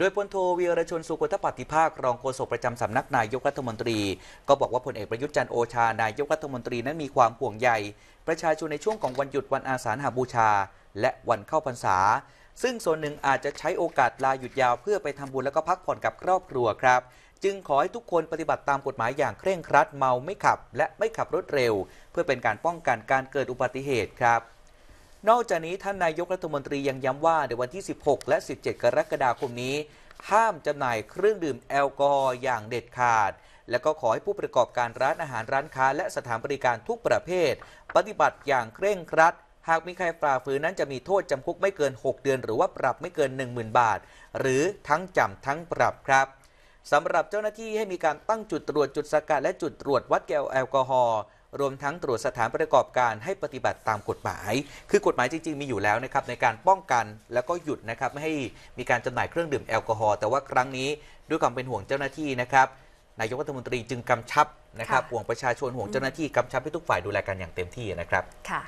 โดยพลโทวีรชนสุกตปฏิภาค รองโฆษกประจำสำนักนายกรัฐมนตรี ก็บอกว่าพลเอกประยุทธ์จันโอชานายกรัฐมนตรีนั้นมีความห่วงใยประชาชนในช่วงของวันหยุดวันอาสาฬหาบูชา และวันเข้าพรรษา ซึ่งส่วนหนึ่งอาจจะใช้โอกาสลาหยุดยาวเพื่อไปทำบุญและก็พักผ่อนกับครอบครัวครับ จึงขอให้ทุกคนปฏิบัติตามกฎหมายอย่างเคร่งครัด เมาไม่ขับและไม่ขับรถเร็ว เพื่อเป็นการป้องกันการเกิดอุบัติเหตุครับนอกจากนี้ท่านนายกรัฐมนตรียังย้ำว่าในวันที่ 16 และ 17 กรกฎาคมนี้ ห้ามจำหน่ายเครื่องดื่มแอลกอฮอล์อย่างเด็ดขาด และก็ขอให้ผู้ประกอบการร้านอาหารร้านค้าและสถานบริการทุกประเภท ปฏิบัติอย่างเคร่งครัด หากมีใครฝ่าฝืนนั้นจะมีโทษจำคุกไม่เกิน 6 เดือนหรือว่าปรับไม่เกิน 10,000 บาท หรือทั้งจำทั้งปรับครับสำหรับเจ้าหน้าที่ให้มีการตั้งจุดตรวจจุดสกัดและจุดตรวจวัดแกลแอลกอฮอล์รวมทั้งตรวจสถานประกอบการให้ปฏิบัติตามกฎหมาย คือกฎหมายจริง ๆ มีอยู่แล้วนะครับในการป้องกันแล้วก็หยุดนะครับไม่ให้มีการจำหน่ายเครื่องดื่มแอลกอฮอล์แต่ว่าครั้งนี้ ด้วยความเป็นห่วงเจ้าหน้าที่นะครับนายกรัฐมนตรีจึงกำชับนะครับห่วงประชาชนห่วงเจ้าหน้าที่กำชับให้ทุกฝ่ายดูแลกันอย่างเต็มที่นะครับ ค่ะ